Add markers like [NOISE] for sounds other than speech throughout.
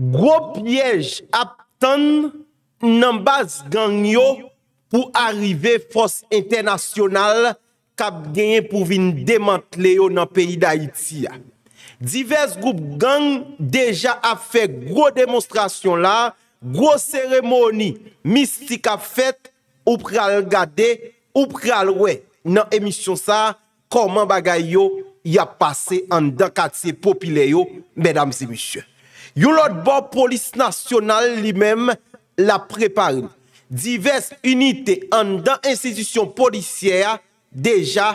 Gwo pyej ap tan nan baz gang yo pou arrive fos internasyonal kap genye pou vin demant le yo nan peyi da iti ya. Diverse goup gang deja ap fe gwo demonstrasyon la, gwo seremoni, mistika fet, ou pre al gade, ou pre al we nan emisyon sa, koman bagay yo ya pase an dan kat se popile yo, bedam se miche. Yon lot bo polis nasyonal li mem la prepari. Diverse unitè an dan institisyon polisyè ya deja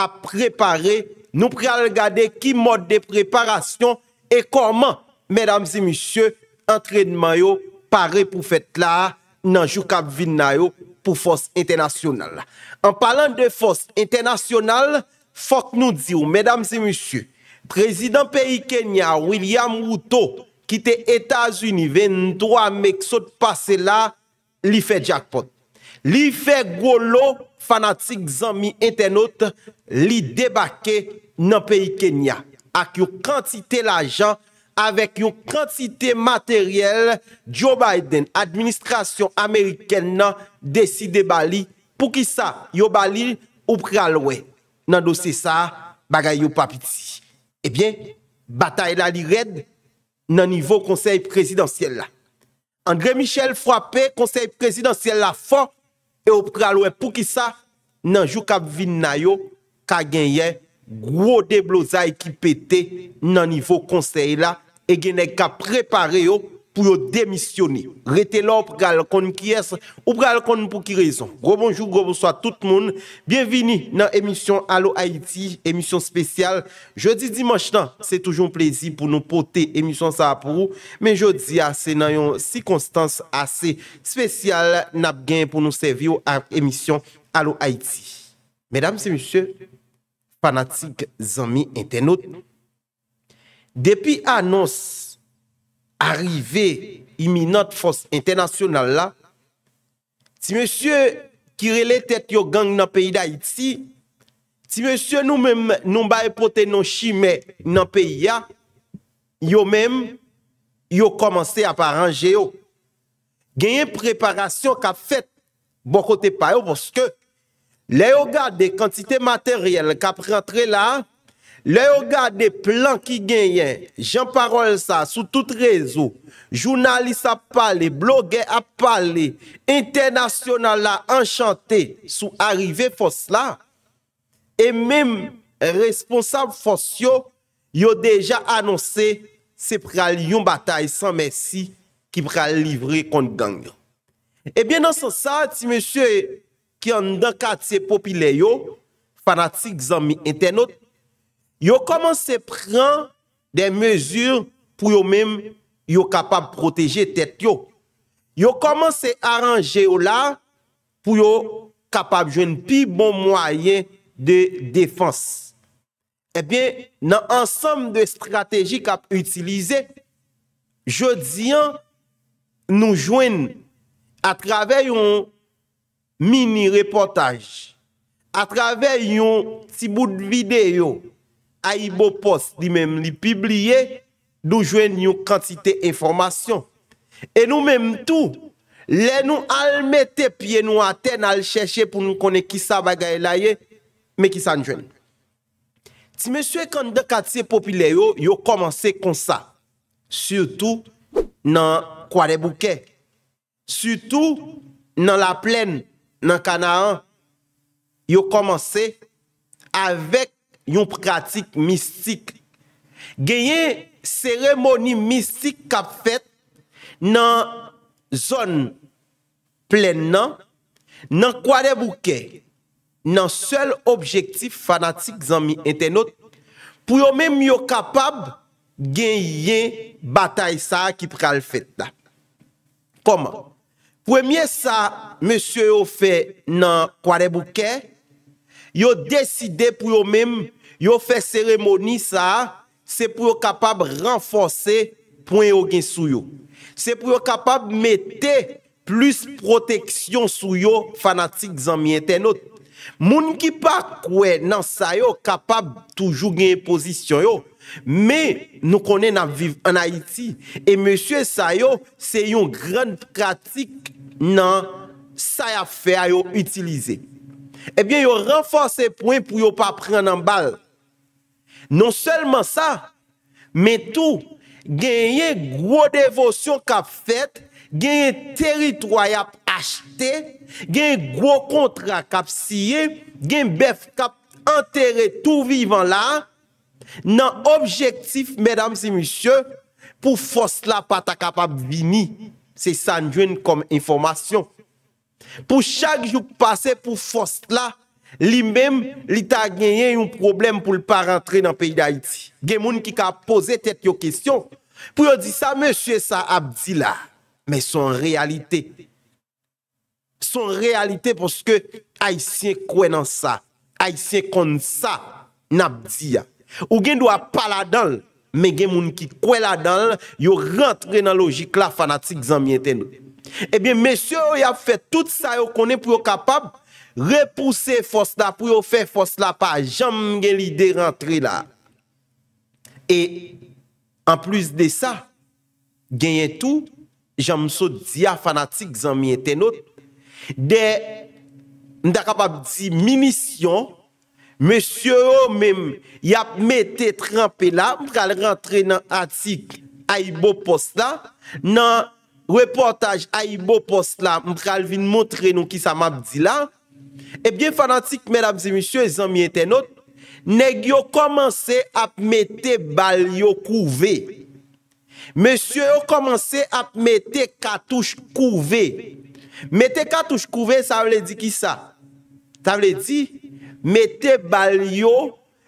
a prepari. Nou preal gade ki mod de preparasyon e koman, mèdames et monsye, entredman yo pare pou fèt la nan jou kap vinna yo pou fòs internasyonal. An palan de fòs internasyonal, fòk nou di ou, mèdames et monsye, prezident peyi Kenya, William Wouto, ki te Etas Unive, n'tro a mek sot pase la, li fe jackpot. Li fe golo, fanatik zanmi entenot, li debake nan peyi Kenya. Ak yo kantite la jan, avek yo kantite materyel, Joe Biden, administrasyon Ameriken nan, deside bali, pou ki sa, yo bali, ou pre alwe. Nan do se sa, bagay yo papiti. Ebyen, batay la li red, nan nivou konsey prezidansyel la. Andre Michel fwape konsey prezidansyel la fwa, e ou pralouen pou ki sa, nan jou kap vinna yo, ka genyen, gwo debloza ekipete, nan nivou konsey la, e genyen ka prepare yo, pou yo demisyonè. Retè lò pou kal konn pou ki es, ou pou kal konn pou ki rezon. Gro bonjou, gro bonso a tout moun. Bienvini nan emisyon Alo Haiti, emisyon spesyal. Jeudi, dimanschnan, se toujoun plezi pou nou pote emisyon sa apou. Men jeudi, ase ah, nan yon sikonstans ase spesyal nap gen pou nou sevi yo emisyon Alo Haiti. Medam se monsye, fanatik zanmi entenot, depi anons arive imi not fos internasyonal la, ti monsye kirele tet yo gang nan peyi da iti, ti monsye nou mbaye pote non chime nan peyi ya, yo menm yo komanse ap aranje yo. Genyen preparasyon kap fet bon kote payo, poske le yo gade kantite materyel kap rentre la, Le yo gade plan ki genyen, jan parol sa sou tout rezo, jounalis a pale, bloger a pale, internasyonala enchanté sou arrive fos la, e mem responsable fos yo, yo deja anonse se prali yon batay san mersi ki prali livre kon gang yo. Ebyen nan son sa, ti monsye ki an dan kat se popile yo, fanatik zan mi entenot, Yo koman se pran de mezur pou yo menm yo kapab proteje tet yo. Yo koman se aranje yo la pou yo kapab jwen pi bon mwayen de defans. Ebyen nan ansam de strategi kap utilize, jodian nou jwen a travey yon mini reportaj, a travey yon ti bout videyo, a i bo pos di men li pibliye do jwen yon kantite informasyon. E nou menm tou, le nou al mette piye nou aten al cheshe pou nou kone ki sa bagay la ye, me ki sa njwen. Ti me swen kan de katse popile yo, yo komanse kon sa. Surtou nan kwa de bouke. Surtou nan la plen, nan kana an, yo komanse avek yon pratik mistik, genyen seremoni mistik kap fet, nan zon plen nan, nan kwa de bouke, nan sel objektif fanatik zanmi ente not, pou yon menm yo kapab, genyen batay sa ki pral fet da. Koman? Pou emye sa, monsye yo fe nan kwa de bouke, yo deside pou yon menm, Yo fe seremoni sa, se pou yo kapab renfonse poen yo gen sou yo. Se pou yo kapab mette plus proteksyon sou yo fanatik zanmye tenot. Moun ki pa kwe nan sa yo kapab toujou gen posisyon yo. Me nou konen nan viv an Haiti. E monsye sa yo se yon gran pratik nan sa ya fe a yo utilize. Ebyen yo renfonse poen pou yo pa pren nan bal. Non selman sa, men tou, genye gwo devosyon kap fet, genye teritroyap achte, genye gwo kontra kap siye, genye bef kap enterre tou vivan la, nan objektif, medam si misyo, pou fos la pata kap ap vini, se sanjwen kom informasyon. Pou chak jouk pase pou fos la, lui-même, il a gagné un problème pour ne pas rentrer dans le pays d'Haïti. Il y a des gens qui ont posé cette question pour dire ça, monsieur, ça a dit là. Mais son réalité. Son réalité parce que Haïtien croit dans ça. Haïtien comme ça, Nabdi. Ou bien doit pas là-dedans, mais des gens qui croient là-dedans, ils rentré dans la logique là, fanatique, Eh bien, monsieur, il a fait tout ça, yo konne pour être capable repouse fos la pou yo fe fos la pa, jam gen lide rentre la. E, an plus de sa, genyen tou, jam sou dia fanatik zanmye tenot, de, mda kapab di, mi misyon, msye yo mem, yap me te trempela, mkale rentre nan atik, ayibo pos la, nan reportaj ayibo pos la, mkale vin montre nou ki sa map di la, Ebyen eh fanantik mèdames et messieurs E zanmye tenot Neg yo komanse ap mette bal yo kouve Mèsyo yo komanse ap mette katouche kouve Mette katouche kouve sa wèle di ki sa Sa wèle di Mette bal yo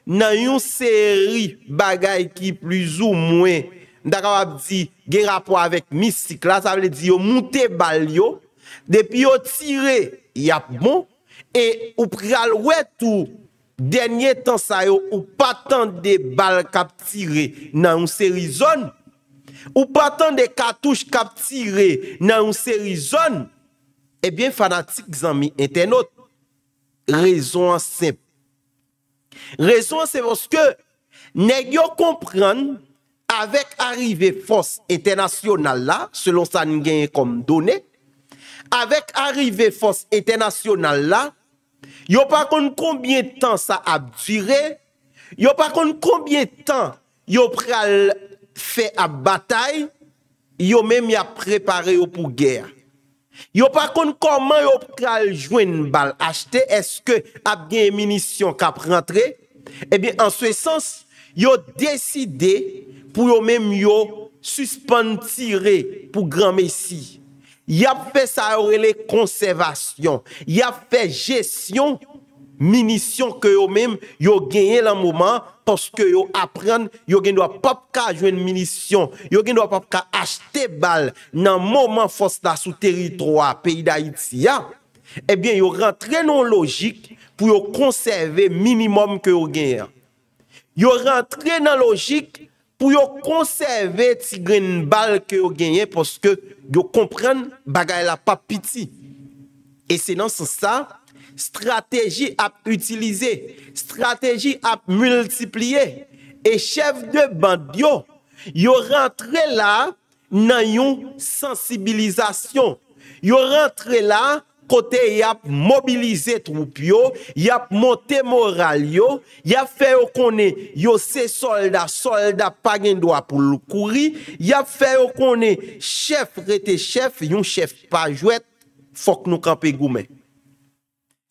nan yon seri bagay ki plus ou mwen Ndaka wap di gen rapo avèk misik la Sa wèle di yo moutè bal yo Depi yo tire yap moun e ou pri al wet ou denye tan sayo ou patan de bal kap tire nan ou seri zon, ou patan de katouche kap tire nan ou seri zon, ebyen fanatik zanmi ente not, rezon an sep. Rezon an sep woske ne gyo kompran avek arrive fos ente nasyonal la, selon sa ngenye kom done, avek arrive fos ente nasyonal la, Yo pa kon konbien tan sa ap dire Yo pa kon konbien tan yo pral fe ap batay Yo men mi ap prepare yo pou ger Yo pa kon konman yo pral jwen bal achte Eske ap gen eminisyon kap rentre Ebyen answe sens yo deside pou yo men mi yo suspantire pou gran mesi ya fe sa orele konservasyon, ya fe jesyon, minisyon ke yo mem, yo genye lan mouman, tos ke yo apren, yo genye dwa papka jwen minisyon, yo genye dwa papka achte bal, nan mouman fos la sou teritro a peyi da Itziya, ebyen yo rentre nan logik, pou yo konserve minimum ke yo genye. Yo rentre nan logik, pou yo konserve tigrin bal ke yo genye, poske yo kompren bagay la papiti. E senan se sa, strateji ap utilize, strateji ap multiply, e chev de bandyo, yo rentre la nan yon sensibilizasyon, yo rentre la, Kote yap mobilize troup yo, yap monte moral yo, yap feyo kone yo se solda, solda pa gen dwa pou lukuri, yap feyo kone chef rete chef, yon chef pa jwet, fok nou kampe gume.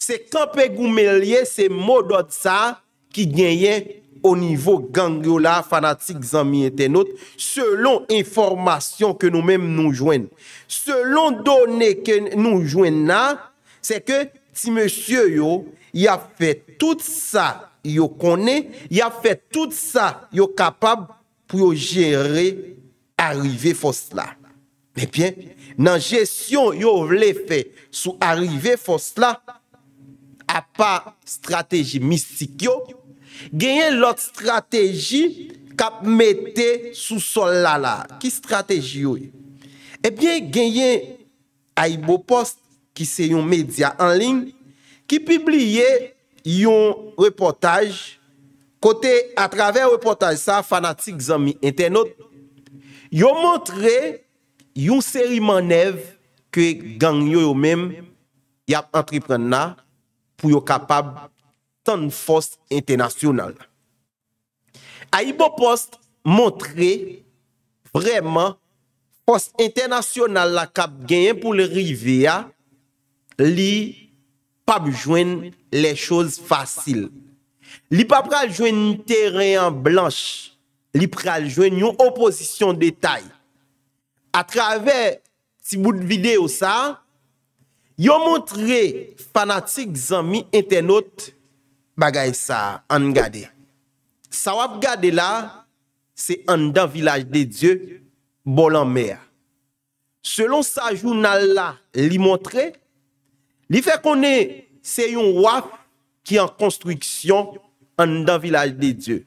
Se kampe gume liye se modot sa ki genye kote. O nivou gang yo la, fanatik, zanmi, etenot Selon informasyon ke nou mèm nou jwen Selon donè ke nou jwen na Se ke ti mèsyè yo Yo fè tout sa yo konè Yo fè tout sa yo kapab Pou yo jère Arrive fòs la Mè pien, nan jèsyon yo vle fè Sou arrive fòs la A pa strategi mistik yo genyen lot strategi kap mette sou sol la la. Ki strategi yo e? Ebyen genyen Aibo Post, ki se yon media anlin, ki pibliye yon reportaj kote a traver reportaj sa fanatik zami internet yo montre yon seriman nev ki gang yo yo menm yap antriprenna pou yo kapab Nou fos internasyonal A yi bo post Montre Vreman Fos internasyonal la kap genyen pou le rive ya Li Pa bejwen Le chouz fasil Li pa pral jwen yon teren blanche Li pral jwen yon Oposisyon detay A travè Ti bout videyo sa Yon montre Fanatik zami internet bagay sa an gade. Sa wap gade la, se an dan vilaj de Diyo, bolan mea. Selon sa jounal la li montre, li fe konen se yon wap ki an konstriksyon an dan vilaj de Diyo.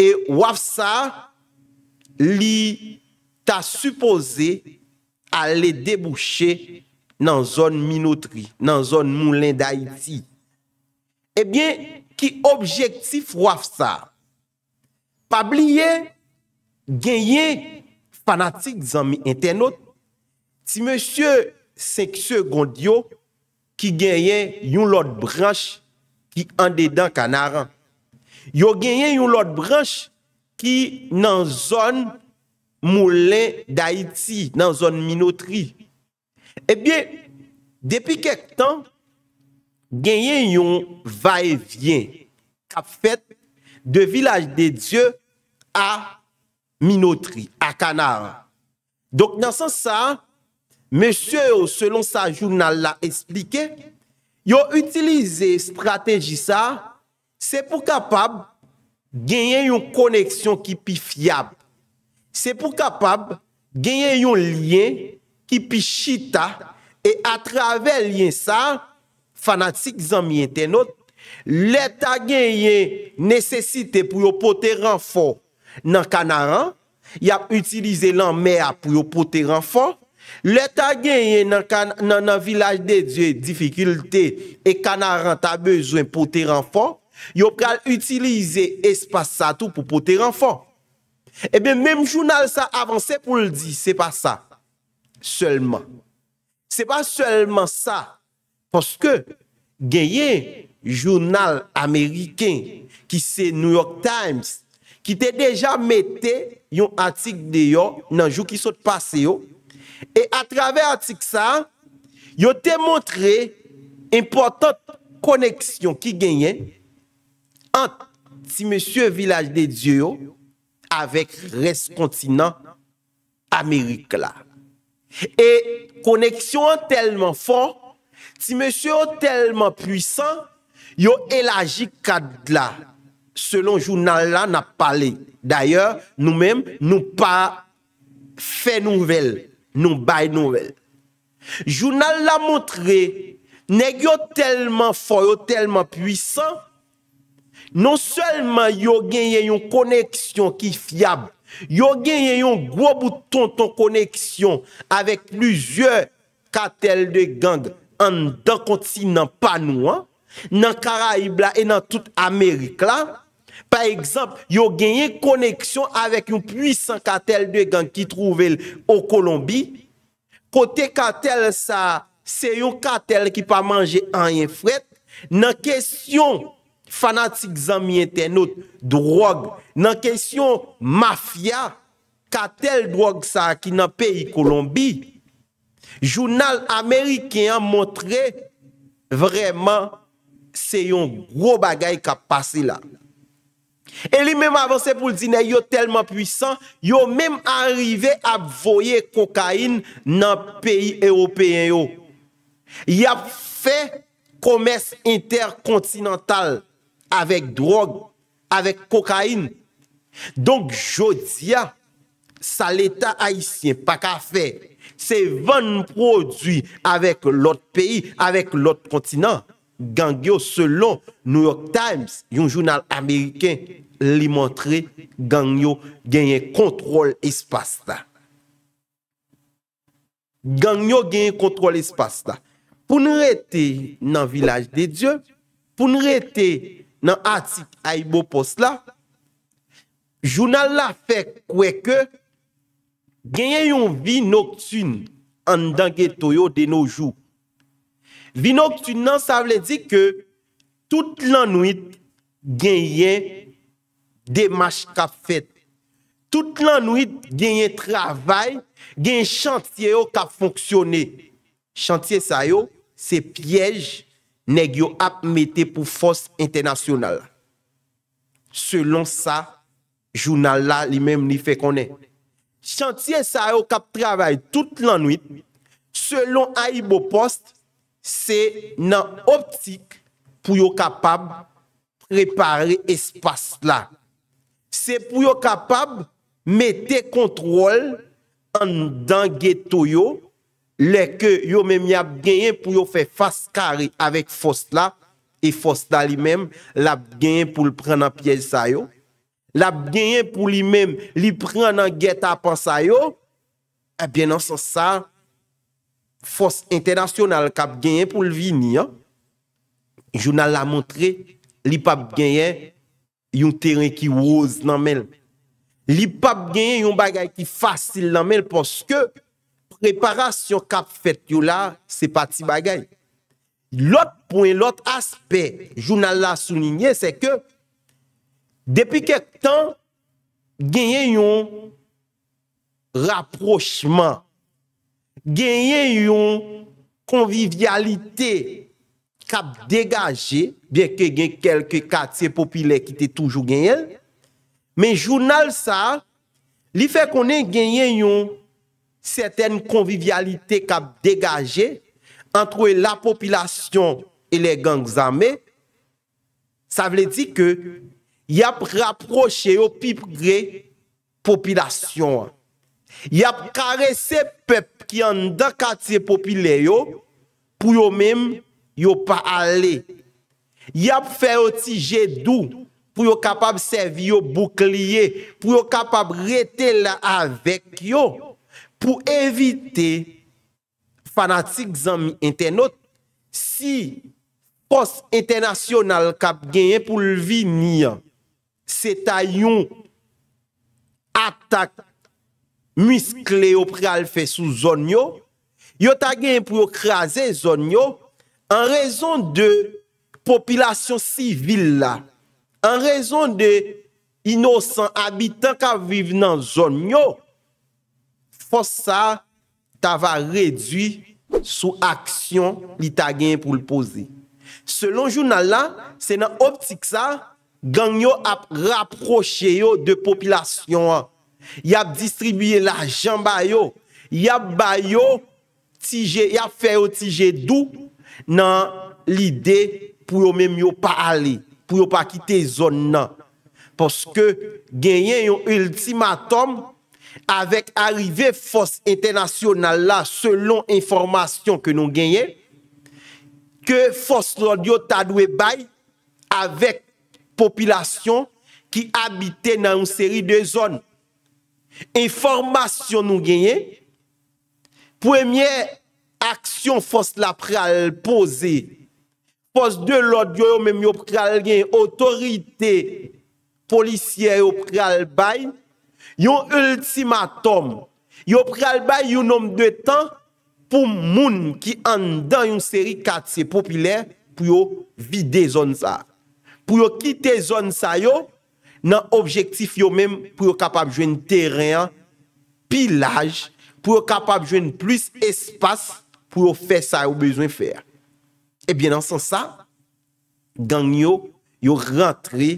E wap sa, li ta supose a le debouche nan zon minotri, nan zon moulin da Iti. Ebyen, eh ki objektif waf sa, pabliye genye fanatik zanmi entenot, ti monsye Seksyo Gondyo, ki genye yon lot branche ki ande dan kanaran. Yo genye yon lot branche ki nan zon moulen da iti, nan zon minotri. Ebyen, eh depi kek tan, genyen yon va e vyen kap fet de vilaj de Diyo a Minotri, a Kanara. Donk nan san sa, Meseo selon sa jounal la esplike, yon utilize strateji sa, se pou kapab genyen yon koneksyon ki pi fiyab. Se pou kapab genyen yon lien ki pi chita e atraven lien sa fanatik zanmye tenot, leta gen yen nesesite pou yo pote ranfon nan kanaran, yap utilize lan mea pou yo pote ranfon, leta gen yen nan nan vilaj de diwe difikulte e kanaran ta bezwen pote ranfon, yo pral utilize espas sa tou pou pote ranfon. Eh Ebe, mem jounal sa avanse pou l di, se pa sa, seman. Se pa seman sa, Poske genyen jounal ameriken ki se New York Times ki te deja mette yon antik de yo nan jou ki sot pase yo. E atrave antik sa, yo te montre importan koneksyon ki genyen an ti monsye vilaj de Diyo avek res kontinant Amerike la. E koneksyon an telman fon, Ti mese yo telman pwisan, yo elaji kadla. Selon jounal la na pale. D'ayor nou men nou pa fe nouvel, nou bay nouvel. Jounal la montre, neg yo telman foy, yo telman pwisan. Non selman yo genye yon koneksyon ki fiyab. Yo genye yon gwo bouton ton koneksyon avek lusye katel de gangre. an dan konti nan panouan, nan Karaib la, e nan tout Amerik la, pa ekzamp, yo genye koneksyon avek yon pwisan katel de gan ki trouvel o Kolombi, kote katel sa, se yon katel ki pa manje an yon fwet, nan kesyon fanatik zami etenot drog, nan kesyon mafya, katel drog sa ki nan peyi Kolombi, Jounal Ameriken yon montre vreman se yon gro bagay ka pase la. E li menm avanse pou l'dine yo telman pwisan, yo menm arrive ap voye kokain nan peyi Europeen yo. Yon ap fe komes interkontinental avek drog, avek kokain. Donk jodi ya, sa leta Haitien pa ka fe, Se ven prodwi avek lot peyi, avek lot kontinant, gangyo selon New York Times, yon jounal Ameriken li montre, gangyo genye kontrol espasta. Gangyo genye kontrol espasta. Poun rete nan Vilaj de Diyo, poun rete nan Atik Aibo Posla, jounal la fe kweke, Genyen yon vi noktun an dan gen toyo deno jou. Vi noktun nan sa vle di ke tout lan nouit genyen demaj ka fet. Tout lan nouit genyen travay, genyen chantye yo ka fonksyone. Chantye sa yo, se pyej, neg yo ap mette pou fos internasyonal. Selon sa, jounan la li menm li fe konen. Chantiye sa yo kap travay tout l'anouit, selon a i bo post, se nan optik pou yo kapab prepare espas la. Se pou yo kapab mette kontrol an dan geto yo, leke yo men mi ap genyen pou yo fe fas kari avek fos la, e fos la li men, la genyen pou l prena piye sa yo. la genyen pou li menm li pren nan geta a pansay yo, ebyen eh nan son sa, fos internasyonal kap genyen pou li vini yo, jounal la montre li pap genyen yon teren ki wouz nan menm. Li pap genyen yon bagay ki fasil nan menm porske preparasyon kap fet yo la se pati bagay. Lot poun lot aspe, jounal la souline se ke Depi kek tan, genyen yon raprochman, genyen yon konvivyalite kap degaje, bieke gen kelke kat se popile ki te toujou genyen, men jounal sa, li fe konen genyen yon seten konvivyalite kap degaje antwe la popilasyon e le gang zame, sa vle di ke genyen Yap rapproche yo pip gre Popilasyon Yap kare se pep Ki an da kate popile yo Pou yo mem Yo pa ale Yap fe oti gedou Pou yo kapab servi yo boukliye Pou yo kapab rete la Avèk yo Pou evite Fanatik zanmi internet Si Kos internasyonal kap genye Pou lvi ni ya se ta yon atak miskle yo pre alfe sou zon yo, yo ta gen pou yo kreaze zon yo, an rezon de popilasyon sivil la, an rezon de inosan abitan ka vive nan zon yo, fosa ta va redwi sou aksyon li ta gen pou l'poze. Selon jounan la, se nan optik sa, Ganyo ap raproche yo de popilasyon an. Yap distribye la jamba yo. Yap bayo tije, yap feyo tije dou nan lide pou yo menm yo pa ale. Pou yo pa kite zon nan. Poske genyen yon ultimatom avek arive fos internasyon nan la selon informasyon ke nou genyen ke fos lodyo tadwe bay avek Popilasyon ki abite nan yon seri de zon. Enformasyon nou genye, premye aksyon fos la pral pose, fos de lode yon menm yon pral gen, otorite policye yon pral bay, yon ultimatom, yon pral bay yon nom de tan, pou moun ki an dan yon seri katse popilè pou yon vide zon sa. pou yo kite zon sa yo nan objektif yo menm pou yo kapab jwen teren, pilaj, pou yo kapab jwen plus espas pou yo fe sa yo bezwen fer. Ebyen nan san sa, gang yo, yo rentre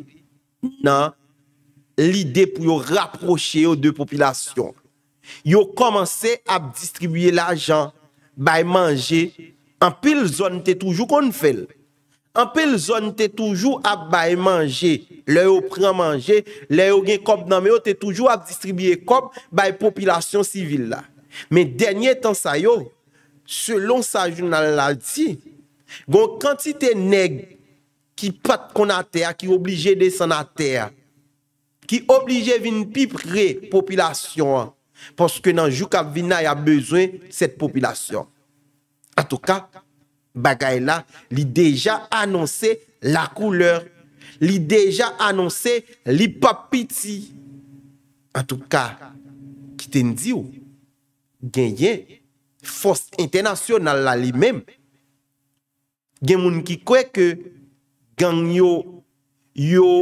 nan lide pou yo raproche yo de popilasyon. Yo komanse ap distribye la jan bay manje an pil zon te toujou kon fèl. An pe l zon te toujou ap bay manje, le yo pre manje, le yo gen kop nan me yo, te toujou ap distribye kop bay popilasyon sivil la. Men denye tan sayo, selon sa jounal lal ti, gon kantite neg ki pat konate a, ki oblije de sanate a, ki oblije vin pi pre popilasyon an, porske nan jou kap vina ya bezwen set popilasyon. A tou ka, Bagay la li deja anonsè la kouleur. Li deja anonsè li papiti. An touka, ki ten di ou, genyen, fos internasyonnal la li menm. Gen moun ki kwe ke gen yo, yo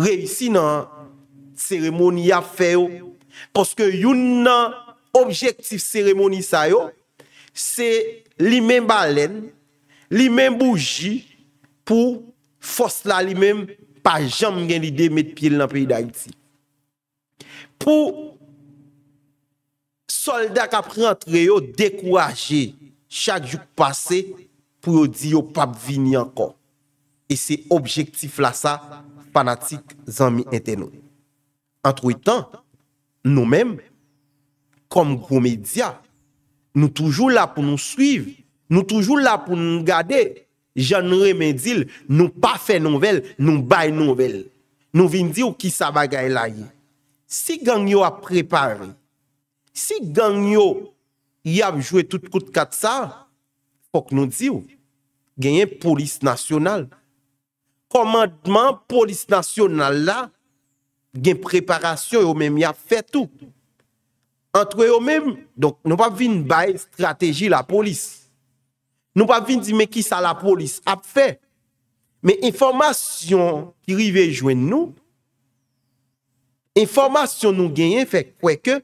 reysi nan seremoni ya fe ou. Paske yon nan objektif seremoni sa yo, se... Li men balen, li men bouji pou fos la li men pa jam gen lide met pye l nan peyi da iti. Pou soldak apre antre yo dekou aje chak yuk pase pou yo di yo pap vini ankon. E se objektif la sa panatik zanmi ente nou. Entrou itan nou men kom gwo media. Nou toujou la pou nou suiv, nou toujou la pou nou gade, jan nou remedil, nou pa fe nouvel, nou bay nouvel. Nou vin di ou ki sa bagay la yi. Si gang yo ap prepare, si gang yo yav jwe tout kout katsa, pok nou di ou, gen yon polis nasyonal. Komandman polis nasyonal la, gen preparasyon yon men mi ap fet ou. antre yo men, nou pa vin bay strategi la polis, nou pa vin di men ki sa la polis, ap fe, men informasyon ki rive jwen nou, informasyon nou genyen, fe kweke,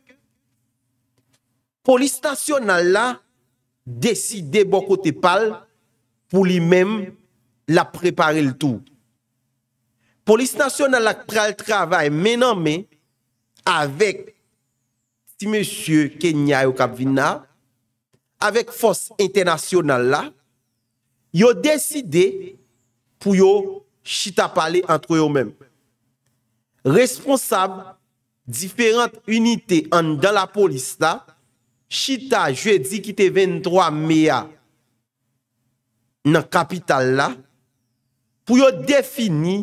polis nasyonal bon la, deside bokote pal, pou li men, la prepare l tou. Polis nasyonal la, pral travay menan men, avek, monsye Kenyay ou Kabvina avèk fòs internasyonal la yo deside pou yo chita pale antre yo mèm responsab diferant unitè an dan la polis la chita jwè di ki te 23 mea nan kapital la pou yo defini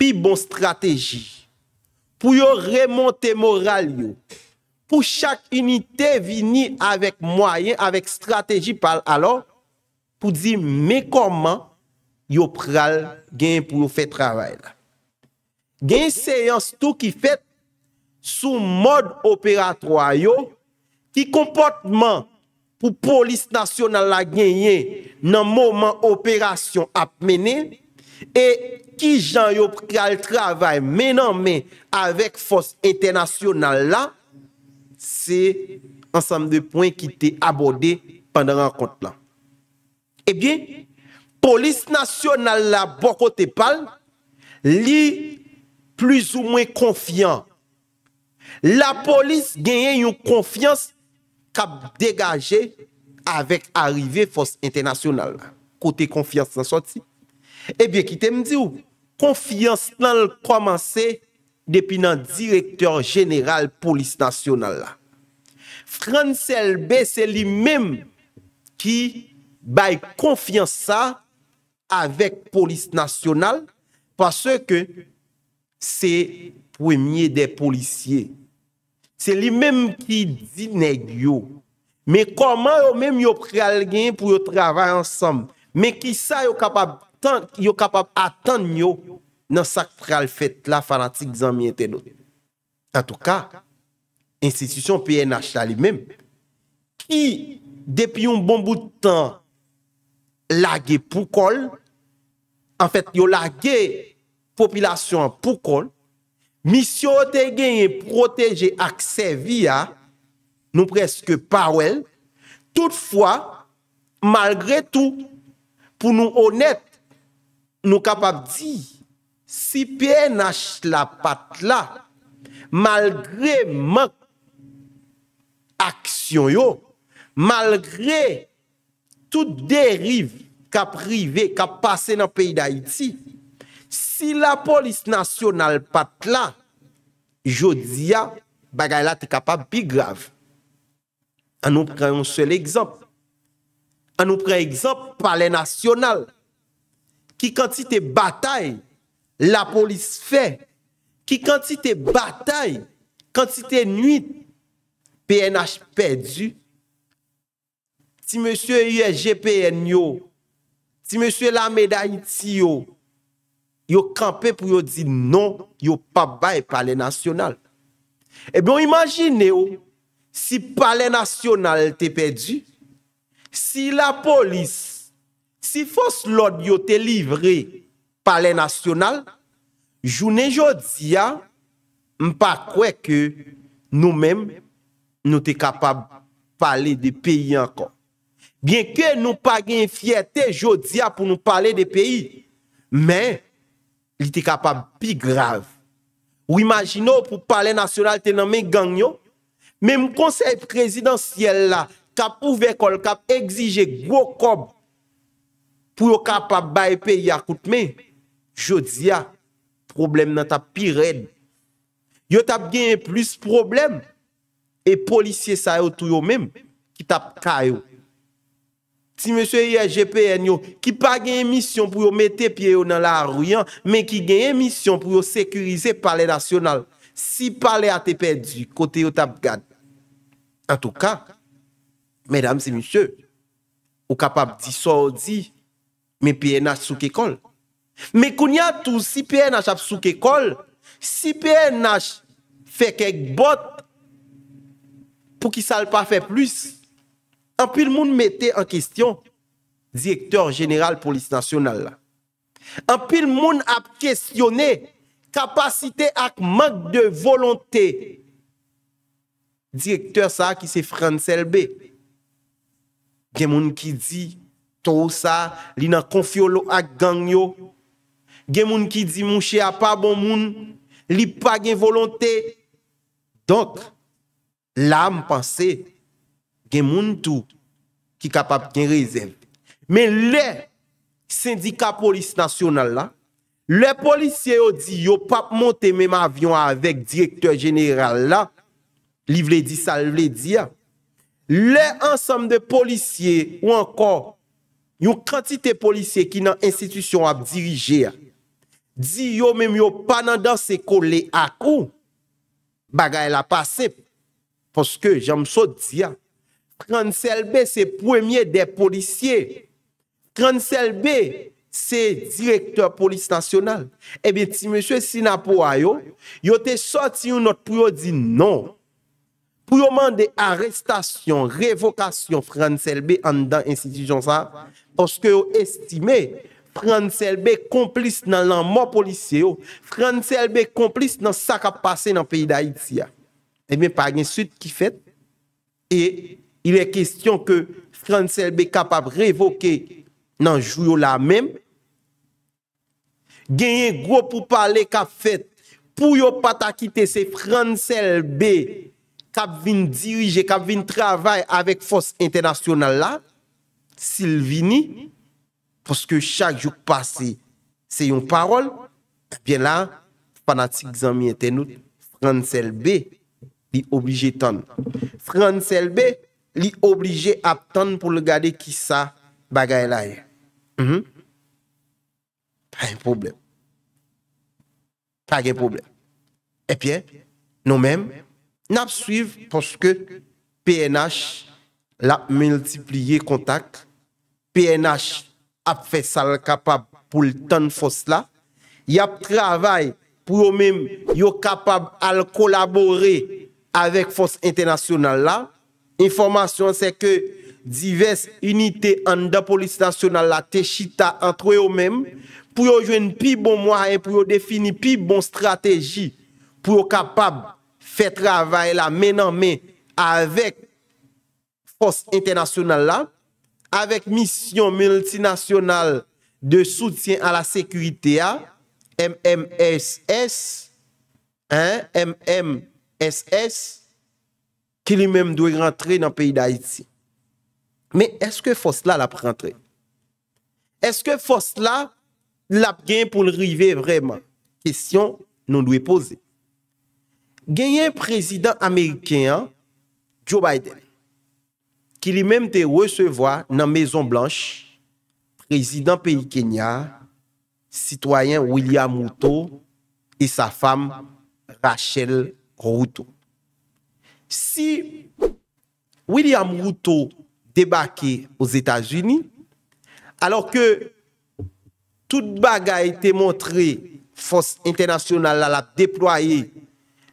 pi bon strateji pou yo remonte moral yo pou chak unitè vini avèk mwayen, avèk strateji pal alò, pou di mè koman yo pral genye pou nou fè travèl. Genye seyans tou ki fèt sou mod operatroyo, ki kompotman pou polis nasyonal la genye nan mouman operasyon ap mènen, e ki jan yo pral travèl mè nan mè avèk fòs etè nasyonal la, se ansam de poin ki te abode pandan an kont la. E eh bie, polis nasyonal la bo kote pal li plus ou mwen konfian. La polis genye yon konfians kap degaje avek arive fos internasyonal. Kote konfians nan soti. E eh bie ki te mdi ou, konfians nan l komanse konfians Depi nan direktor jeneral polis nasyonal la. Frans LB se li mem ki bay konfyan sa avek polis nasyonal pase ke se premye de polisye. Se li mem ki di neg yo. Me koman yo mem yo pre al gen pou yo travay ansam? Me ki sa yo kapab atan yo nan sak fral fet la fanatik zan mi ente noten. An tou ka, institisyon PNH la li mem, ki depi yon bon bout tan lage poukol, an fet yon lage populasyon poukol, misyon te genye proteje akse vi ya, nou preske pa wel, toutfwa, malgre tou, pou nou onet, nou kapap di, Si PNH la pat la, malgre mank aksyon yo, malgre tout derive ka prive, ka pase nan peyi da iti, si la polis nasyonal pat la, jodia bagay la te kapab bi grav. An nou pre yon sel ekzamp. An nou pre ekzamp pale nasyonal ki kantite batay nan la polis fe, ki kan ti te batay, kan ti te nuit, PNH pedu, ti monsye USG PN yo, ti monsye la meday ti yo, yo kampe pou yo di, non, yo pa bay pale nasyonal. E eh bon imagine yo, si pale nasyonal te pedu, si la polis, si fos lode yo te livre, Palè nasyonal, jounen jodia, mpa kwe ke nou menm nou te kapab palè de peyi ankon. Bien ke nou pa gen fiyete jodia pou nou palè de peyi, men, li te kapab pi grav. Ou imagino pou palè nasyonal te nan men ganyo, men m konsep kresidansiyel la kap pou vekol kap egzije gwo kob pou yo kapab baye peyi akout menj. Jodi a, problem nan tap pi red. Yo tap genye plus problem, e polisye sa yo tou yo mem, ki tap ka yo. Ti monsye YGPN yo, ki pa genye misyon pou yo mette pi yo nan la ruyan, men ki genye misyon pou yo sekurize pale nasyonal. Si pale a te pedi, kote yo tap gad. An tou ka, menam si monsye, ou kapap di so di, men pi ena sou ke kol. Mè koun yon tou si PNH ap sou ke kol, si PNH fe kek bot pou ki sal pa fe plus, anpil moun mette an kestyon direktor general polis nasyonal la. Anpil moun ap kestyone kapasite ak mank de volonté. Direktor sa ki se fran selbe. Gen moun ki di to sa li nan konfyo lo ak gangyo. gen moun ki di moun che a pa bon moun, li pa gen volonté. Donk, la m panse, gen moun tou, ki kapap gen rezen. Men le, syndika polis nasyonal la, le polisye yo di, yo pap monte men avyon avek direktor general la, li vle di sa, li vle di ya, le ansam de polisye, ou ankon, yon kantite polisye ki nan institusyon ap dirije ya, Di yo mèm yo panan dan se kole akou. Bagay la pase. Foske, jan mso diyan. Fransel B se premye de policye. Fransel B se direktor polis nasyonal. Ebe ti mèche Sinapo ayo, yo te soti yon not pou yo di non. Pou yo mande arestasyon, revokasyon, Fransel B andan, insi dijon sa. Foske yo estime yon. Fransel be komplis nan lanman polisye yo. Fransel be komplis nan sa kap pase nan peyi da Haiti ya. E eh mi pa gen süt ki fet. E il e kestyon ke Fransel be kapap revoke nan jou yo la menm. Genyen gwo pou pale kap fet pou yo pata kite se Fransel be kap vin dirije, kap vin travay avik fos internasyonan la. Silvini. poske chak jouk pase, se yon parol, apyen la, fanatik zanmi entenout, fransel B, li oblije ton. Fransel B, li oblije ap ton, pou le gade ki sa, bagay la mhm. e. Mm-hmm. Fak yon problem. Fak yon problem. Epyen, nou men, nap suiv, poske PNH, lap multipliye kontak, PNH, ap fè sal kapab pou l'tan fòs la. Yap travay pou yo mèm yo kapab al kolaborè avèk fòs internasyonal la. Informasyon se ke divers unitè an da polis nasyonal la te chita antre yo mèm pou yo jwen pi bon mwa e pou yo defini pi bon strateji pou yo kapab fè travay la menan men avèk fòs internasyonal la avèk misyon multinasyonal de soutyen an la sekurite a, MMSS, MMSS, ki li mèm dwe rentre nan peyi da Haiti. Mè, eske fòs la la prentre? Eske fòs la la pgen pou l'rive vreman? Kestyon nou dwe pose. Genyen prezident Ameriken, Joe Biden, ki li menm te resevoa nan Maison Blanche, prezident peyi Kenya, sitwayen William Routo, e sa fam Rachel Routo. Si William Routo debake ouz Etats-Unis, alor ke tout bagay te montre fos internasyonal la deploye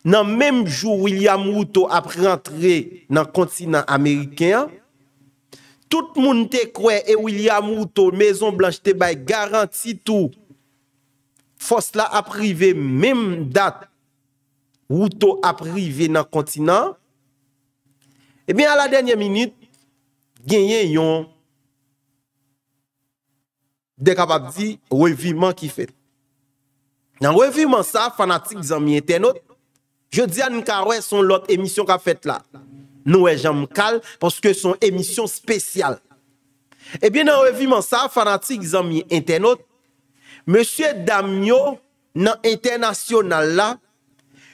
nan menm jou William Routo ap rentre nan kontinant Ameriken an, tout moun te kwe e William Wouto, Mezon Blanche te bay, garanti tou, fos la aprive, mem dat, Wouto aprive nan kontinant, e bin an la denye minute, genyen yon, dek ap ap di, wevi man ki fet. Nan wevi man sa, fanatik zan miye tenot, je di an nou ka wè son lot emisyon ka fet la. Nou e jan mkal, porske son emisyon spesyal. Ebyen eh nan reviman sa, fanatik zan mi internot, monsye dam yo, nan internasyonal la,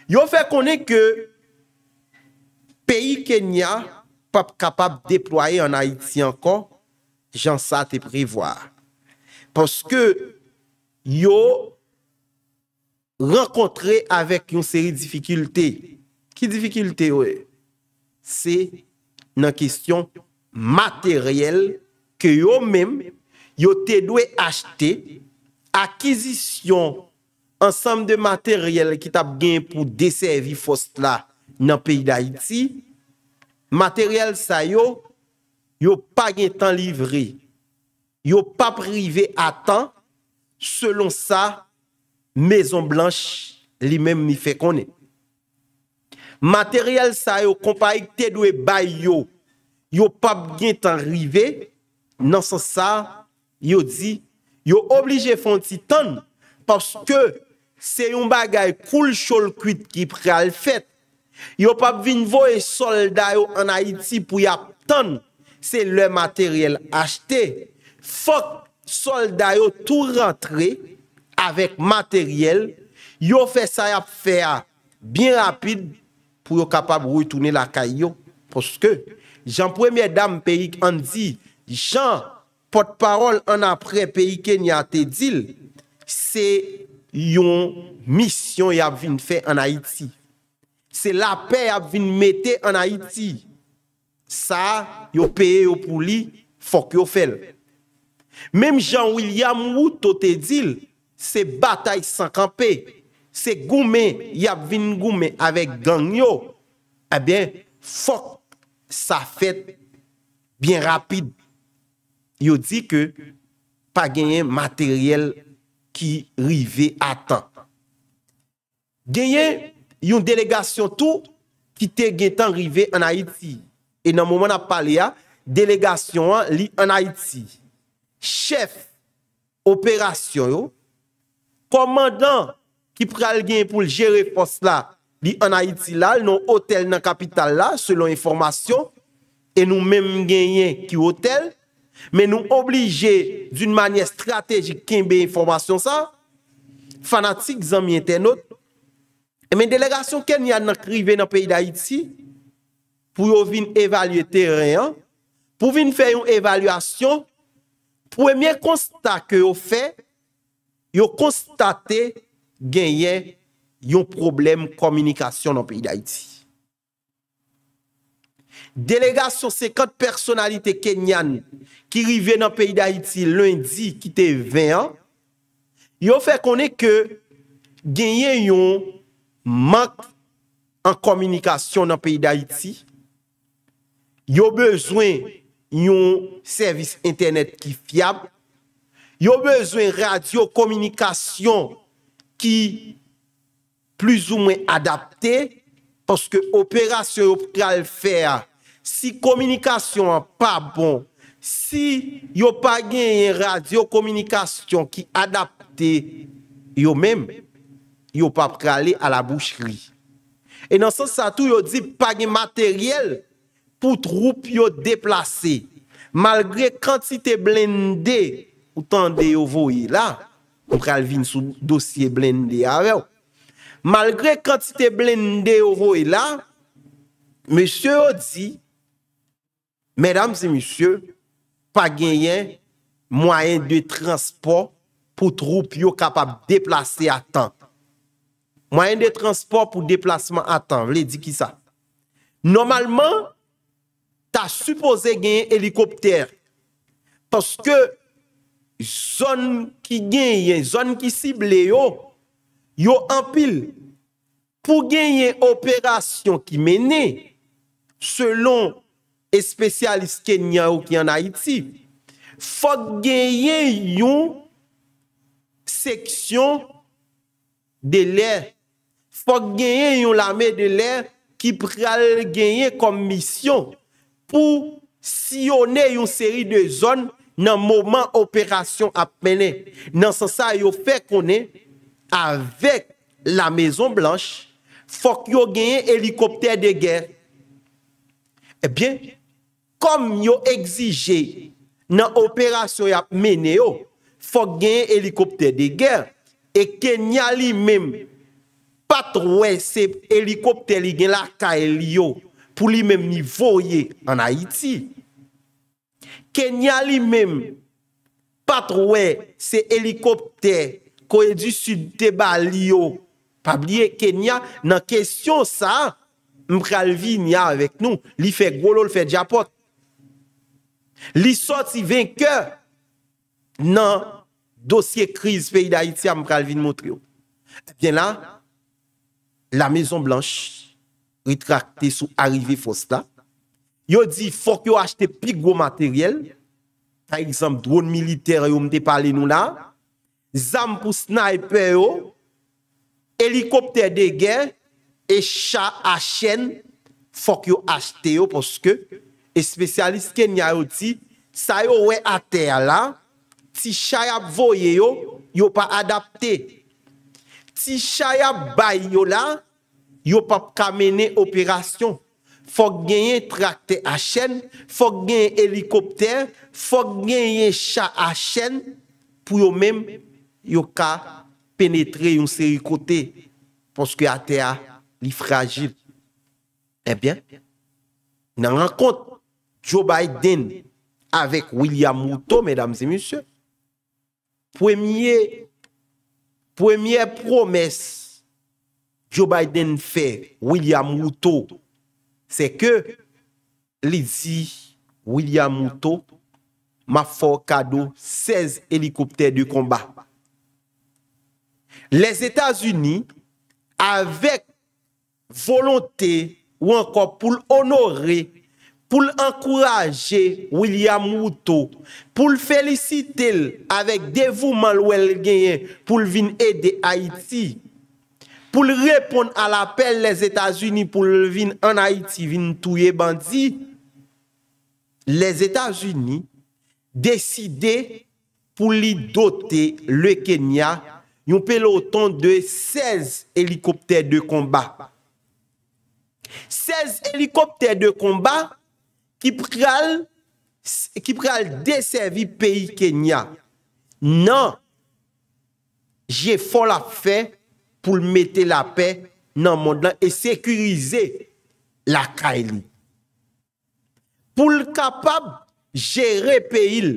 yo fe konen ke peyi Kenya pap kapap deploye an Haiti an kon, jan sa te privwa. Porske yo renkontre avèk yon seri difikilte. Ki difikilte yo e? Se nan kestyon materyel ke yo men, yo te dwe achte, akizisyon ansam de materyel ki tap gen pou deservi fos la nan peyi da iti, materyel sa yo, yo pa gen tan livri, yo pa prive atan, selon sa, mezon blanche li men mi fe konen. materyel sa yo kompa ik te dwe bay yo, yo pap gen tan rive, nan sa sa, yo di, yo oblije fon ti tan, paske se yon bagay koul chol kwit ki pre al fet, yo pap vin vo e solda yo an Haiti pou yap tan, se le materyel achte, fok solda yo tou rentre, avek materyel, yo fe sa yap fea, bin rapid, pou yo kapab wou yi toune la kay yo, poske, jan pou e miedam pe yik an di, jan, pot parol an apre pe yik en ya te dil, se yon misyon yav vin fe an Haiti, se la pe yav vin mete an Haiti, sa, yo pe yo pou li, fok yo fel. Mem jan William wou to te dil, se batay sankanpe, se goumen, yav vin goumen avek gang yo, ebyen, eh fok sa fèt byen rapide. Yo di ke pa genyen materyel ki rive atan. Genyen, yon delegasyon tou ki te genyen tan rive anayiti. E nan mouman ap pale ya, delegasyon an li anayiti. Chef operasyon yo, komandan ki pral gen pou l jere fos la, li an Haiti la, nou hotel nan kapital la, selon informasyon, e nou menm genyen ki hotel, men nou oblige doun manye strategik kenbe informasyon sa, fanatik zan mwen ten not, e men delegasyon ken nyan nan krive nan peyi d'Haiti, pou yo vin evalue teren, pou vin fè yon evalue asyon, pou yon mwen konsta ke yo fè, yo konstate genyen yon problem komunikasyon nan peyi d'Haïti. Delegasyon se kante personalite kenyan ki rive nan peyi d'Haïti lundi ki te 20 an, yo fe konen ke genyen yon mank an komunikasyon nan peyi d'Haïti, yo bezwen yon servis internet ki fiyab, yo bezwen radio komunikasyon ki plus ou mwen adapte poske operasyon yo pral fè a. Si kominikasyon an pa bon, si yo pa gen yon radio kominikasyon ki adapte yo mèm, yo pa pral lè a la boucheri. E nan son sa tou yo di pa gen materyel pou troup yo deplase. Malgre kant si te blende, ou tan de yo voye la, Ou pral vin sou dosye blendé. Awe ou. Malgré kantite blendé ou roue la, mèche ou di, mèdames et mèche, pa genyen mwayen de transport pou troupe yo kapab deplase atan. Mwayen de transport pou deplase atan. Vle di ki sa. Normalman, ta suppose genyen helikopter. Paske, Zon ki genyen, zon ki sible yo, yo anpil pou genyen operasyon ki mene selon espesyalist Kenya ou ki an Haiti. Fok genyen yon seksyon de lè. Fok genyen yon lame de lè ki preal genyen kom misyon pou sione yon seri de zon pou genyen. nan mouman operasyon ap mene, nan sasa yo fe konen, avek la mezon blanche, fok yo genye helikopter de ger, ebyen, eh kom yo egzije, nan operasyon ap mene yo, fok genye helikopter de ger, e kenya li mem, patrou e sep helikopter li gen la ka el yo, pou li mem ni voye an Haiti, Kenya li mèm patrouè se helikopter kouye di sud deba li yo. Pabliye Kenya nan kesyon sa mpralvi niya avek nou. Li fe Gwolo, li fe Djapot. Li soti venke nan dosye kriz fe yi da iti a mpralvi de Montreal. Ti eh gen la, la mezon blanche ritrakte sou arive fos la. Yo di fok yo achte pik gwo materyel. Ta egzamp drone militer yo mte pale nou la. Zampou sniper yo. Helikopter de gen. E chan a chen fok yo achte yo. Poske espesyalist ken ya yo ti. Sa yo we ate ya la. Ti chan ap voye yo. Yo pa adapte. Ti chan ap bay yo la. Yo pa kamene operasyon. Fok gen yon trakte a chen, fok gen yon helikopter, fok gen yon chak a chen pou yon men yon ka penetre yon serikote ponske ate a li fragil. Ebyen, eh nan lankont Joe Biden avek William Mouton, mesdames et messieurs, premye promes Joe Biden fe William Mouton, c'est que il William Mouto m'a fait cadeau 16 hélicoptères de combat. Les États-Unis, avec volonté ou encore pour honorer, pour encourager William Mouto, pour féliciter avec dévouement pour venir aider Haïti pou l repon al apel les Etats-Unis pou l vin an Haiti vin touye bandi, les Etats-Unis deside pou li dote le Kenya yon peloton de 16 helikopter de komba. 16 helikopter de komba ki pral deservi peyi Kenya. Nan, jye fol a fey, pou l mette la pe nan mond lan, e sekurize la kaili. Pou l kapab jere pe il,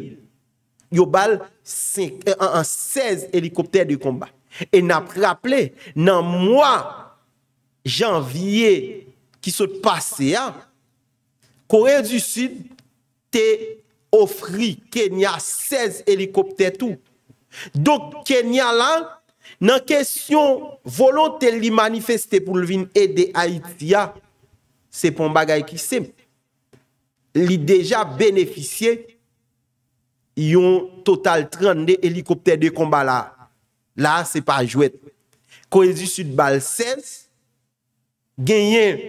yo bal 16 helikopter di kombat. E na praple, nan mwa janvye ki sot pase a, Kore du Sud te ofri Kenya 16 helikopter tou. Dok Kenya lan, nan kesyon volon tel li manifeste pou lvin ede Haïtia, se pon bagay ki se, li deja beneficye yon total 30 de helikopter de komba la. La se pa jwet. Koizu sud bal 16, genyen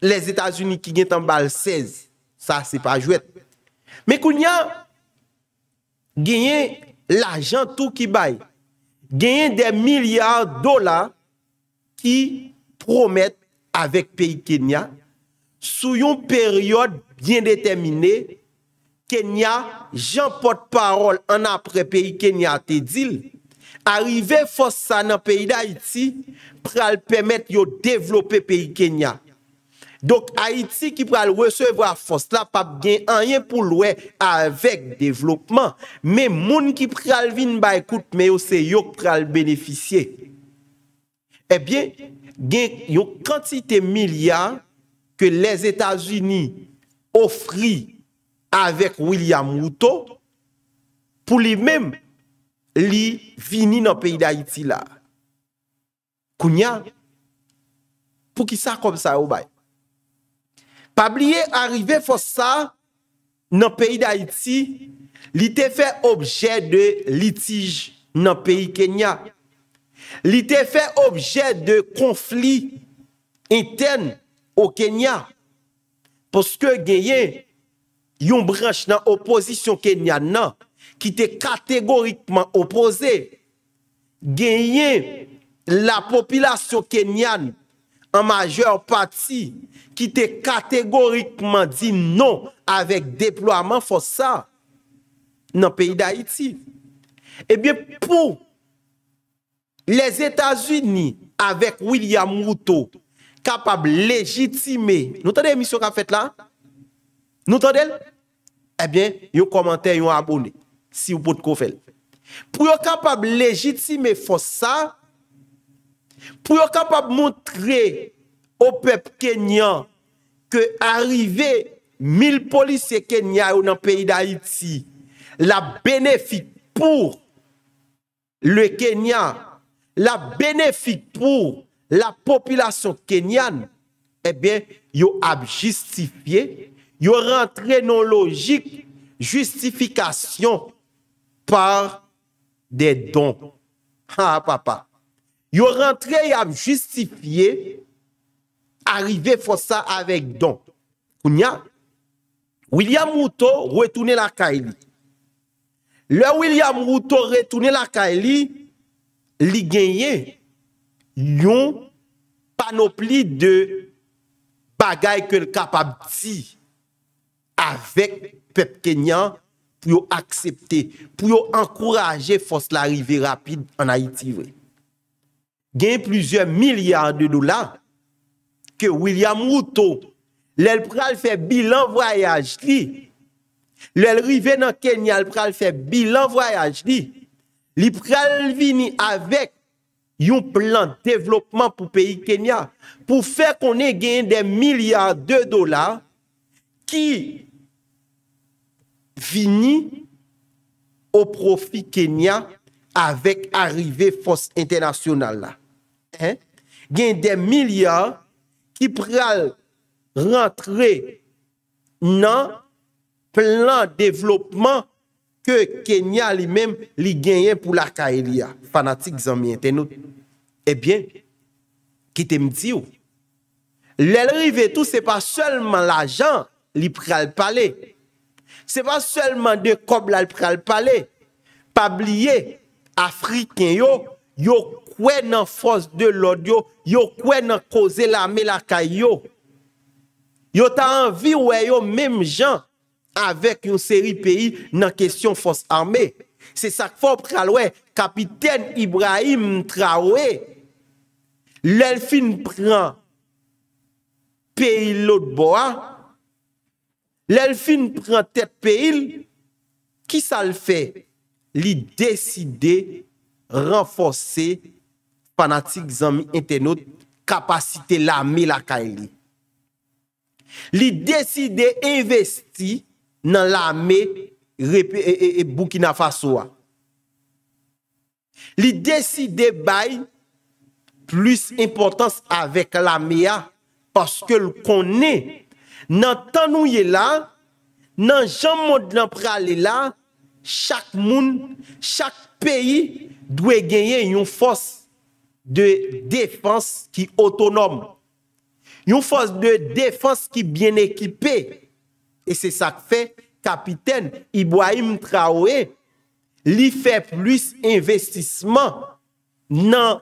les Etats-Unis ki genyen tan bal 16, sa se pa jwet. Me kou nyan genyen la jantou ki baye, genyen de milyar dola ki promet avèk peyi Kenya, sou yon peryode djen detemine, Kenya jen pot parol an apre peyi Kenya te dil, arive fos sa nan peyi da iti pre al pemet yo devlope peyi Kenya. Dok Haiti ki pral wesev wafos la pap gen anyen pou lwe avèk devlopman. Me moun ki pral vin ba ekout me yo se yok pral beneficye. Ebyen gen yo kantite milyan ke les Etats-Unis ofri avèk William Wouto pou li men li vini nan peyi da Haiti la. Kounya pou ki sa kom sa yo bay. Pabliye arrive fosa nan peyi d'Haïti, li te fè objè de litij nan peyi Kenya. Li te fè objè de konflik enten o Kenya. Poske genyen yon branche nan opozisyon Kenya nan, ki te kategorikman opozè, genyen la popilasyon Kenyan nan, en majeur parti qui était catégoriquement dit non avec déploiement force ça dans le pays d'Haïti. Eh bien, pour les États-Unis, avec William Ruto, capable de légitimer, nous entendez l'émission a faite là? Nous entendez? Eh bien, un commentaire, un abonné, si vous pouvez le faire. Pour être capable de légitimer force ça, Pou yo kapap moun tre ou pep Kenyan ke arrive mil polisye Kenyan ou nan peyi da Iti, la benefik pou le Kenyan, la benefik pou la popilasyon Kenyan, e eh ben, yo ap justifiye, yo rentre non logik justifikasyon par de don. Ha, ha, ha, pa, pa. Yon rentre yon justifiye Arrive fosa Avèk don William Routo Retounè lakay li Le William Routo Retounè lakay li Li genye Yon panopli de Bagay ke l kapab ti Avèk Pep Kenyan Pou yo aksepte Pou yo ankoraje fos la rive rapide Anayitivre gen plusieurs milliards de dollars que William Ruto lèl pral fè bilan voyaj li, lèl rive nan Kenya lèl pral fè bilan voyaj li, lèl pral vini avèk yon plan de devlopman pou peyi Kenya pou fè konè gen des milliards de dollars ki vini ou profi Kenya avèk arive fòs internasyonal la. gen den milyar ki pral rentre nan plan devlopman ke Kenya li menm li genyen pou la ka elia. Fanatik zon mwen ten nou. Ebyen, ki te mdi ou. Lèl rive tou, se pa sèlman la jan li pral pale. Se pa sèlman de kob la li pral pale. Pabliye, Afriken yo, yo kwen nan fos de lodyo, yo kwen nan koze la me la kayo, yo ta anvi weyo mem jan, avek yon seri peyi nan kesyon fos arme, se sak fo pralwe, kapiten Ibrahim mtrawe, lel fin pran, peyi lot bo a, lel fin pran tet peyi, ki sa l fe, li deside, renfose panatik zami ente not kapasite lame la kaile. Li deside investi nan lame e bou ki na faswa. Li deside bay plus importans avek lame ya paske l konen nan tanouye la, nan janmode nan prale la, chak moun, chak Peyi dwe genyen yon fos de defans ki otonom. Yon fos de defans ki bien ekipe. E se sak fe, kapiten Ibrahim Traoué li fe plis investisman nan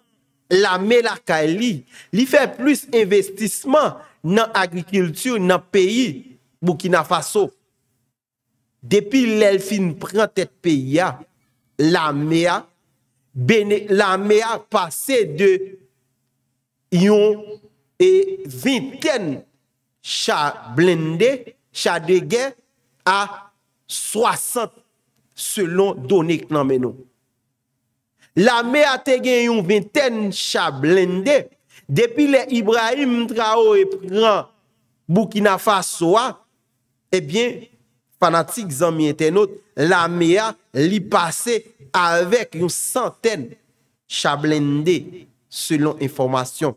la melaka li. Li fe plis investisman nan agrikiltu nan peyi Bukina Faso. Depi lel fin prantet peyi ya. la mea pase de yon e vinten chablende chadege a 60 selon donik nan menon. La mea tege yon vinten chablende depi le Ibrahim Mtrao e pran Bukina Faso a, eh Panatik zan mi entenot, la mea li pase avèk yon santèn chablende selon informasyon.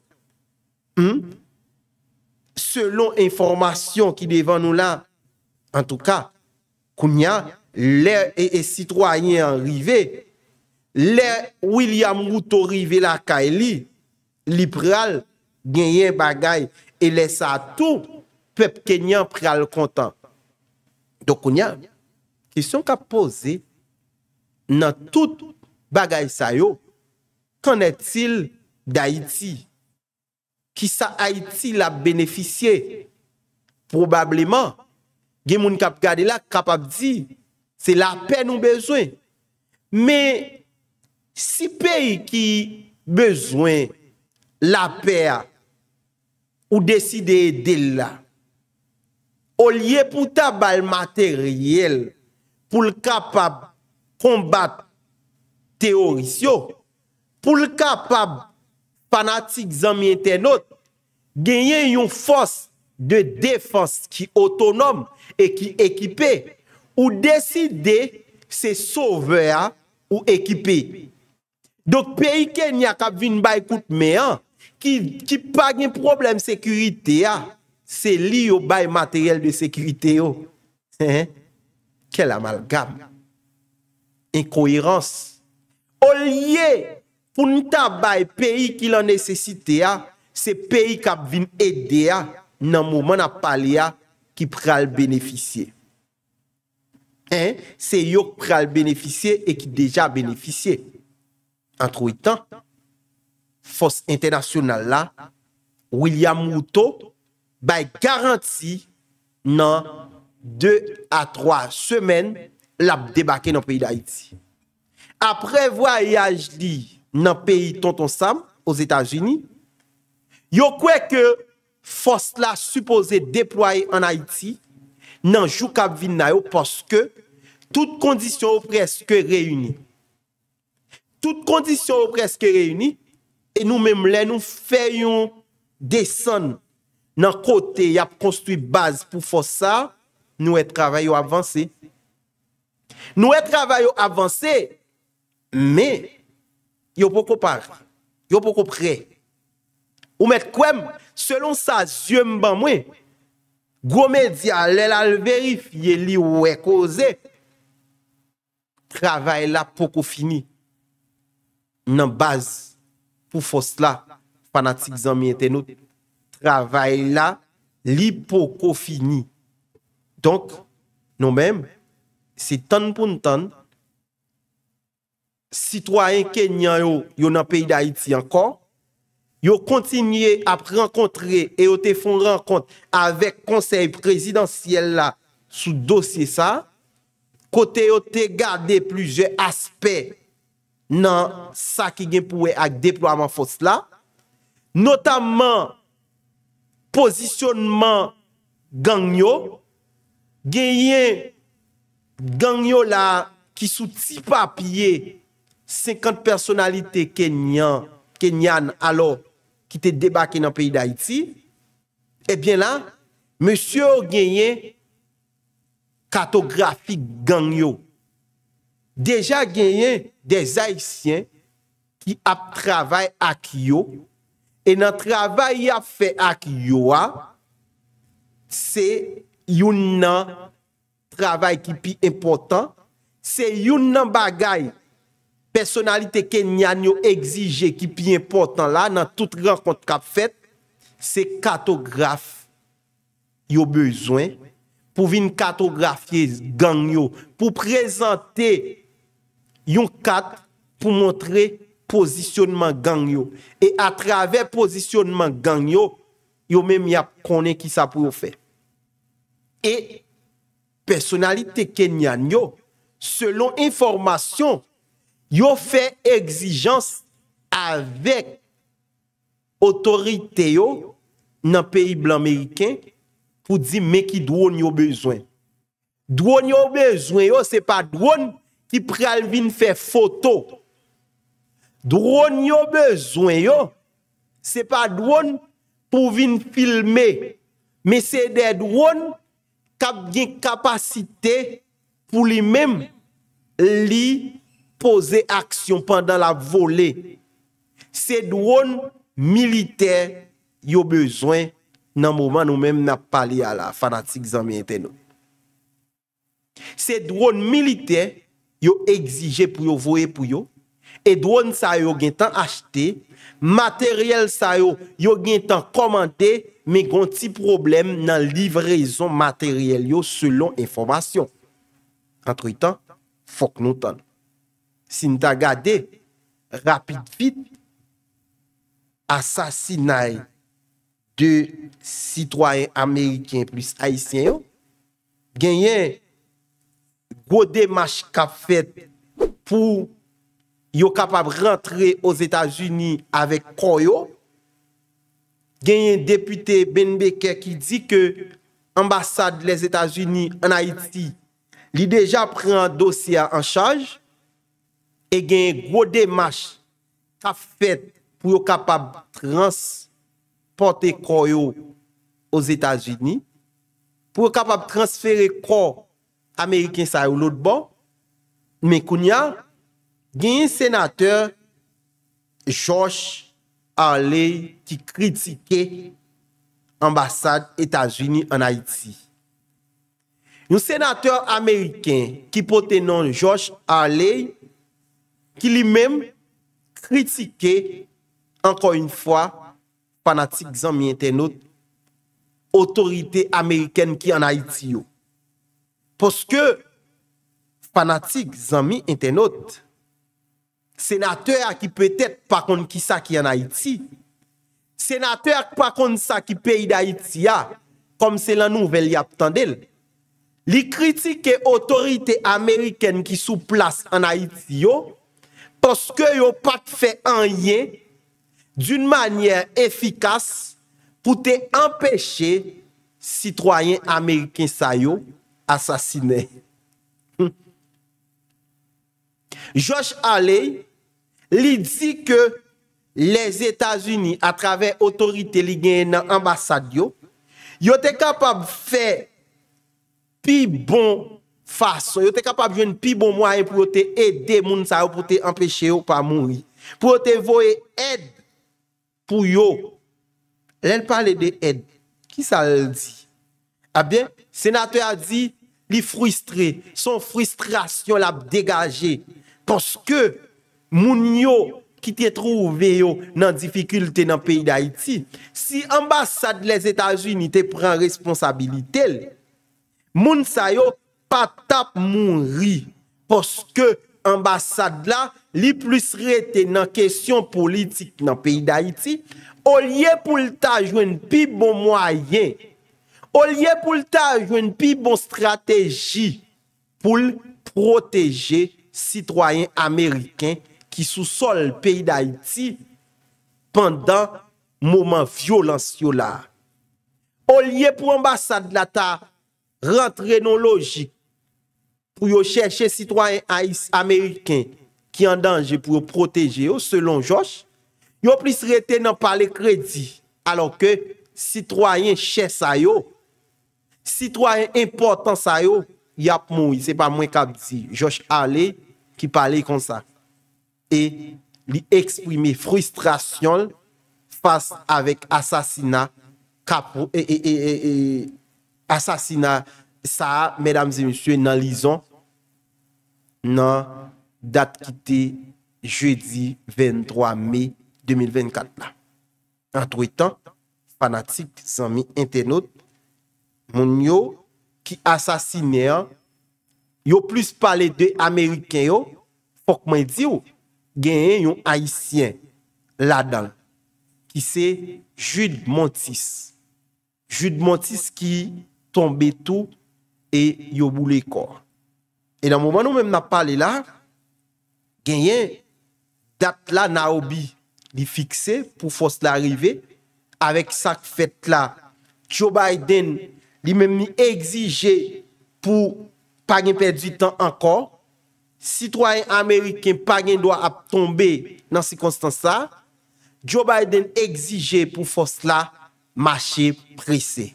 Hmm? Selon informasyon ki devan nou la, en tou ka, kounya, lè e sitwanyen e rive, lè William Wouto rive la ka e li, li preal genyen bagay e lè sa tou pep kenyan preal kontan. Dokounyan, kisyon ka pose nan tout bagay sayo, konè til da iti? Ki sa iti la beneficye? Probableman, gemouni kap gade la, kap ap di, se la pe nou bezwen. Me, si pe ki bezwen la pe, ou deside de la, ou liye pou tabal materyel pou l kapab kombat teorisyon, pou l kapab panatik zanmye tenot genyen yon fos de defans ki otonom e ki ekipe ou deside se sove ya ou ekipe. Dok peyiken ya kap vin baykout meyan ki pa gen problem sekurite ya Se li yo bay materyel de sekirite yo. He he. Kel amalgam. Enkoherans. O liye. Founita bay peyi ki la nesesite ya. Se peyi kap vin ede ya. Nan mouman ap pale ya. Ki pral beneficye. He he. Se yo pral beneficye. E ki deja beneficye. Antro itan. Fos internasyonal la. William Mouto. bay garanti nan 2 a 3 semen lap debake nan peyi d'Haïti. Apre voyaj li nan peyi tonton sam, o Zetanjini, yo kwe ke fos la supose depoye an Haïti nan Joukab Vinayo poske tout kondisyon ou preske reyuni. Tout kondisyon ou preske reyuni e nou memle nou fèyoun deson nan kote yap konstuit baz pou fos sa, nou e travay yo avanse. Nou e travay yo avanse, me, yo poko par, yo poko pre. Ou met kwem, selon sa, zye mban mwen, gwo me di alè la lverif, ye li ou e koze, nou e travay la poko fini, nan baz pou fos la, panatik zan mi ete nou te. Ravay la, li pou kou fini. Donk, nou men, si tan pou tan, sitwa yon kenyan yo nan peyi da Haiti ankon, yo kontinye ap renkontre e yo te fon renkont avek konsey presidansyel la sou dosye sa, kote yo te gade pluje aspe nan sa ki gen pou we ak deploaman fos la, notamman, Pozisyonman gangyo, genyen gangyo la ki sou ti papye 50 personalite Kenyan alo ki te debake nan peyi da iti, e bien la, monsyo genyen katografik gangyo, deja genyen de Zaytien ki ap travay ak yo, E nan travay ya fe ak yowa, se yon nan travay ki pi importan, se yon nan bagay, personalite kenyan yo exije ki pi importan la, nan tout rang kont kap fet, se katograf yo bezwen, pou vin katografye gang yo, pou prezante yon kat pou montre posisyonman gang yo, e a traver posisyonman gang yo, yo menm ya konen ki sa pou yo fe. E, personalite kenyan yo, selon informasyon, yo fe egzijans, avek, otorite yo, nan peyi blan meriken, pou di me ki dwon yo bezwen. Dwon yo bezwen yo, se pa dwon, ki pre alvin fe foto, Drone yo bezwen yo, se pa drone pou vin filme, me se de drone kap gen kapasite pou li men li pose aksyon pandan la vole. Se drone milite yo bezwen nan mouman nou men nap pale a la fanatik zami ente nou. Se drone milite yo egzije pou yo voye pou yo, Edwone sa yo gen tan achte, materyel sa yo yo gen tan komante, me gonti problem nan livrezon materyel yo selon informasyon. Kontri tan, fok nou tan. Sintagade, rapit fit, asasinay de sitwayen Amerikyen plus Haitien yo, genyen gode mashka fet pou... yo kapab rentre os Etats-Unis avèk Koyo, genyen depute Benbeke ki di ke ambasade les Etats-Unis an Haiti li deja pren dosya an chaj, e genyen gwo demache ka fèt pou yo kapab transporte Koyo os Etats-Unis, pou yo kapab transfere Koyo Amerikensay ou lout bon, men kounya, gen yon senateur Josh Arley ki kritike ambasade Etats-Unis an Haiti. Yon senateur Ameriken ki potenon Josh Arley ki li men kritike ankon yon fwa panatik zanmi ente not otorite Ameriken ki an Haiti yo. Poske panatik zanmi ente not senatèr ki pè tèt pa kon ki sa ki an Haïti. Senatèr pa kon sa ki peyi da Haïti ya, kom se lan nouvel yap tandel. Li kritik e otorite Ameriken ki sou plas an Haïti yo, poske yo pat fè an yen, d'un manyen efikas, pou te empèche, sitroyen Ameriken sa yo, asasine. [LAUGHS] Josh Alei, Li di ke les Etats-Unis a traver otorite li gen nan ambasadyo yo te kapab fe pi bon fason yo te kapab jwen pi bon mwayen pou yo te edde moun sa yo pou te empeshe yo pa moun pou yo te voye ed pou yo len pale de ed ki sa el di senato a di li frustre son frustrasyon la degaje poske moun yo ki te trouve yo nan difikulte nan peyi da iti, si ambassade les Etats-Unis te pren responsabilite, moun sayo patap moun ri, poske ambassade la li plus rete nan kesyon politik nan peyi da iti, olye pou lta jwen pi bon mwayen, olye pou lta jwen pi bon strateji, pou l proteje sitwayen Ameriken, ki sou sol peyi d'Haïti pandan mouman violans yo la. O liye pou ambasade la ta rentre non logik pou yo chèche sitwoyen haïs amèrikèn ki an danje pou yo proteje yo selon Josh, yo plis rete nan pale kredi alo ke sitwoyen chèche sa yo, sitwoyen importan sa yo, yap mou se pa mwen kabdi, Josh Ale ki pale kon sa. E li eksprime frustrasyon Fas avek asasina Kapo E e e e e Asasina sa Medams e monsye nan lison Nan dat ki te Jeudi 23 me 2024 la Antwe tan Panatik san mi entenot Moun yo ki asasine Yo plus pale De Amerike yo Pok mwen di yo genyen yon Haitien la dan ki se Jude Montis Jude Montis ki tombe tou e yobou le kor e nan mouman nou menm nan pale la genyen dat la naobi li fikse pou fos la rive avek sak fet la Joe Biden li menm ni egzije pou pa gen perdi tan ankor Citoyen Ameriken pa gen doa ap tombe nan sikonstan sa, Joe Biden egzije pou fos la, mache presse.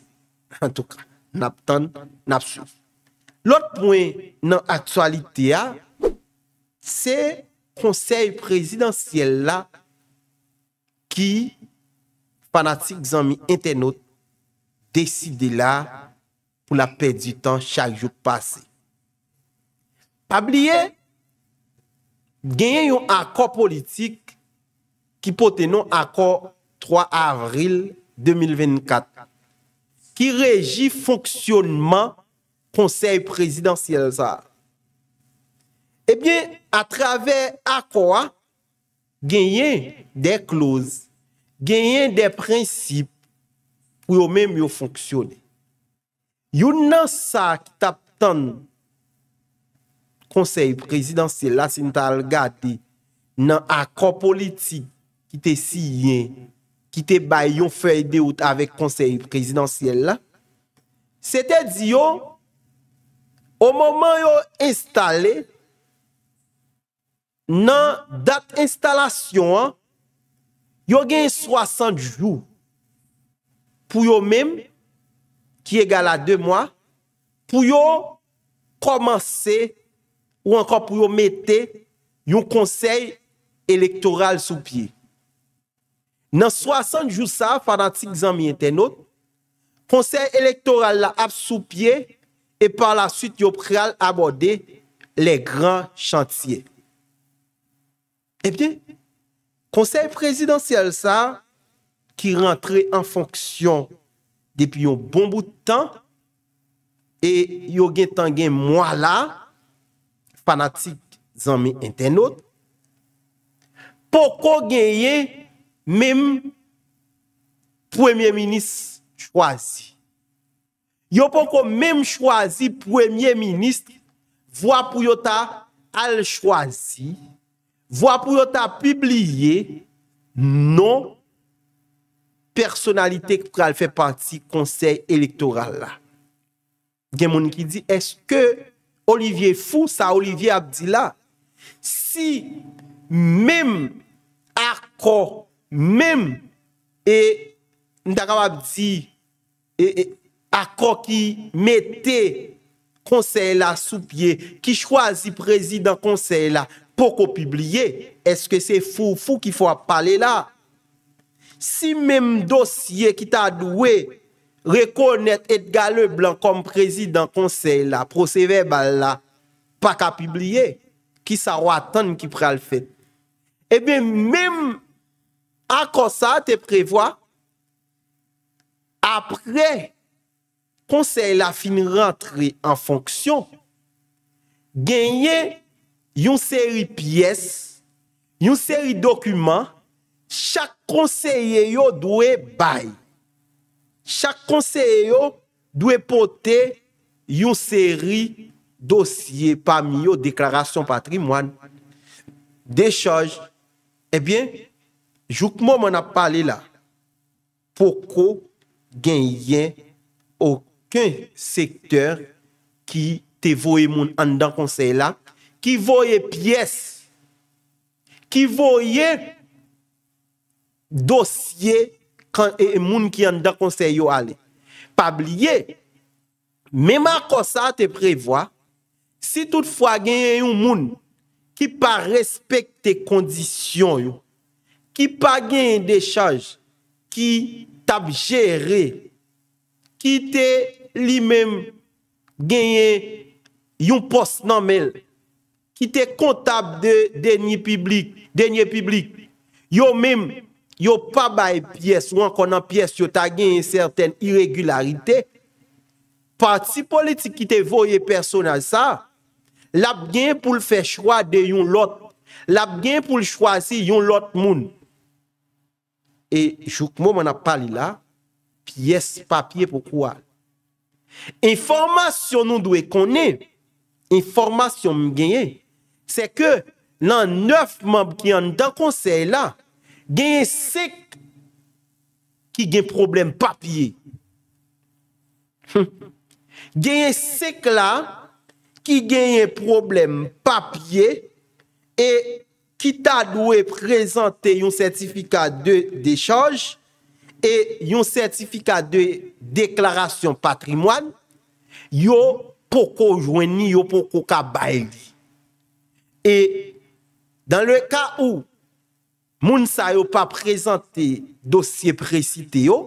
En tout ka, nap ton, nap souf. Lot pwen nan aktualite ya, se konsey presidansyel la, ki, panatik zanmi internot, deside la, pou la perdi tan chak jouk pase. Pabliye, genyen yon akor politik ki potenon akor 3 avril 2024 ki reji fonksyonman konsey prezidansyelsa. Ebyen, a traver akor genyen de kloz, genyen de prinsip pou yo menm yo fonksyonne. Yon nan sa ki tap tan nou konsey presidansye la sin tal gate nan akro politik ki te siyen, ki te bay yon fèy deout avèk konsey presidansye la, se te di yo, o momen yo installe, nan dat installasyon, yo gen 60 jou, pou yo menm, ki egal a 2 mwa, pou yo komanse, ou anka pou yo mette yon konsey elektoral sou pie. Nan 60 jou sa, fadan 6 an mi ente not, konsey elektoral la ap sou pie, e par la suite yo preal abode le gran chantier. E eh pye, konsey prezidential sa, ki rentre en fonksyon depi yon bon bout tan, e yo gen tangen mwa la, panatik zanmè entenot, poko genye mem premier minis chwazi. Yo poko mem chwazi premier minis, vwa pou yota al chwazi, vwa pou yota pibliye, non personalite pou kal fè panti konsey elektoral la. Gen moni ki di, eske Olivier Fousa, Olivier Abdila, si mèm akor mèm et akor ki mette konsey la sou pie, ki chwazi prezident konsey la pou ko pibliye, eske se fou fou ki fwa pale la? Si mèm dosye ki ta adouwe Rekonnet et gale blan kom prezident konsey la, proseve bal la, pa ka pibliye, ki sa watan ki pral fet. Ebe, eh mem akosa te prevoa, apre, konsey la fin rentre en fonksyon, genye yon seri piyes, yon seri dokumen, chak konseye yo dwe baye. chak konseyo dwe pote yon seri dosye pa miyo deklarasyon patrimwan de chaj. Ebyen, eh jouk mou mwen ap pale la, poko genyen oken sektor ki te voye moun andan konsey la, ki voye piyes, ki voye dosye moun ki an da konseyo ale. Pabliye, mèman kon sa te prevoa, si toutfwa genye yon moun ki pa respekte kondisyon yo, ki pa genye dechaj, ki tab jere, ki te li mèm genye yon pos nanmel, ki te kontab de denye piblik, yo mèm yo pa bay piyes, wankon an piyes, yo ta gen yon serten irigularite, parti politik ki te voye personan sa, la b gen pou l fè chwa de yon lot, la b gen pou l chwazi yon lot moun. E chouk moun man ap pali la, piyes papye pou kou al. Informasyon nou dwe kone, informasyon m genye, se ke nan neuf moun ki an dan konsey la, genye sèk ki genye problem papye. [LAUGHS] Genye sèk la ki genye problem papye e kita dwe prezante yon sertifikat de dechaj e yon sertifikat de deklarasyon patrimoine yo poko jweni, yo poko kabayvi. E dan le ka ou moun sa yo pa prezante dosye preci te yo,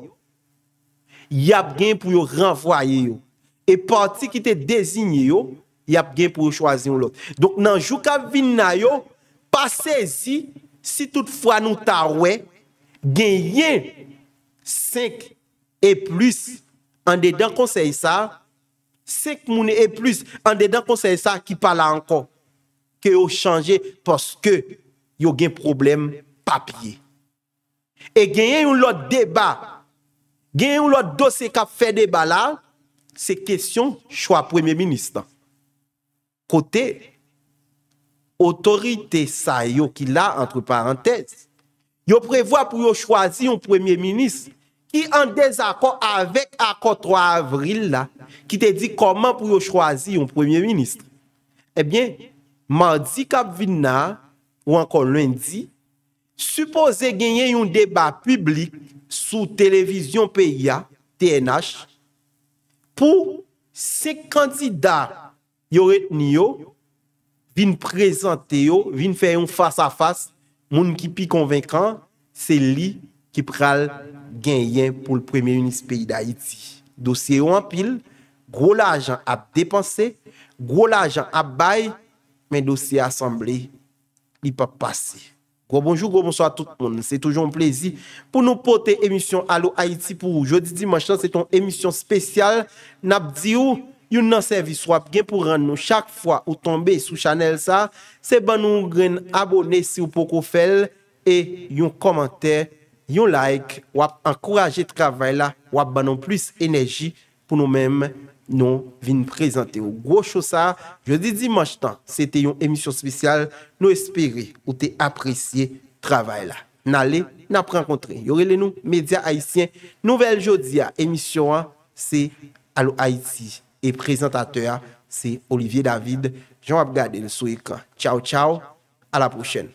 yap gen pou yo renvoye yo. E parti ki te dezigne yo, yap gen pou yo chwazi yon lot. Donk nan jou ka vinna yo, pase zi, si tout fwa nou ta we, gen yen senk e plus an dedan konsey sa, senk moun e plus an dedan konsey sa ki pala ankon, ke yo chanje poske yo gen probleme papye. E genyen yon lot deba, genyen yon lot dosi ka fe deba la, se kesyon, chwa premye ministan. Kote, otorite sa yo ki la, entre parenthese, yo prevoa pou yo chwazi yon premye minist, ki an dezakon avek akon 3 avril la, ki te di koman pou yo chwazi yon premye minist. Ebyen, eh mandi kap vinna, ou ankon lundi, Supose genyen yon deba publik sou televizyon peya TNH, pou se kandida yore tni yo, vin prezante yo, vin fè yon fas a fas, moun ki pi konvenkan, se li ki pral genyen pou l'Premier Unis peyi da Haiti. Dosye yo anpil, gwo la ajan ap depanse, gwo la ajan ap bay, men dosye asemble, li pa pase. bonjour, bonsoir à tout le monde. C'est toujours un plaisir pour nous porter émission Allo Haïti pour jeudi dimanche. C'est une émission spéciale. Nabdiou, yon nan service wap gen pour rendre nous chaque fois ou tomber sous Chanel ça. C'est bon nous abonné si ou poko fel et yon commentaire, yon like, wap encourager travail là, wap ban plus énergie pour nous-mêmes Nou vin prezante ou gwo chosa. Jodi dimanj tan, se te yon emisyon spesyal. Nou espere ou te apresye travay la. Nale, naprenkontre. Yorele nou, media Haitien. Nouvel jodi a emisyon an, se alou Haiti. E prezentateur, se Olivier David. Jom ap gade le souik. Tchau, tchau. A la prochen.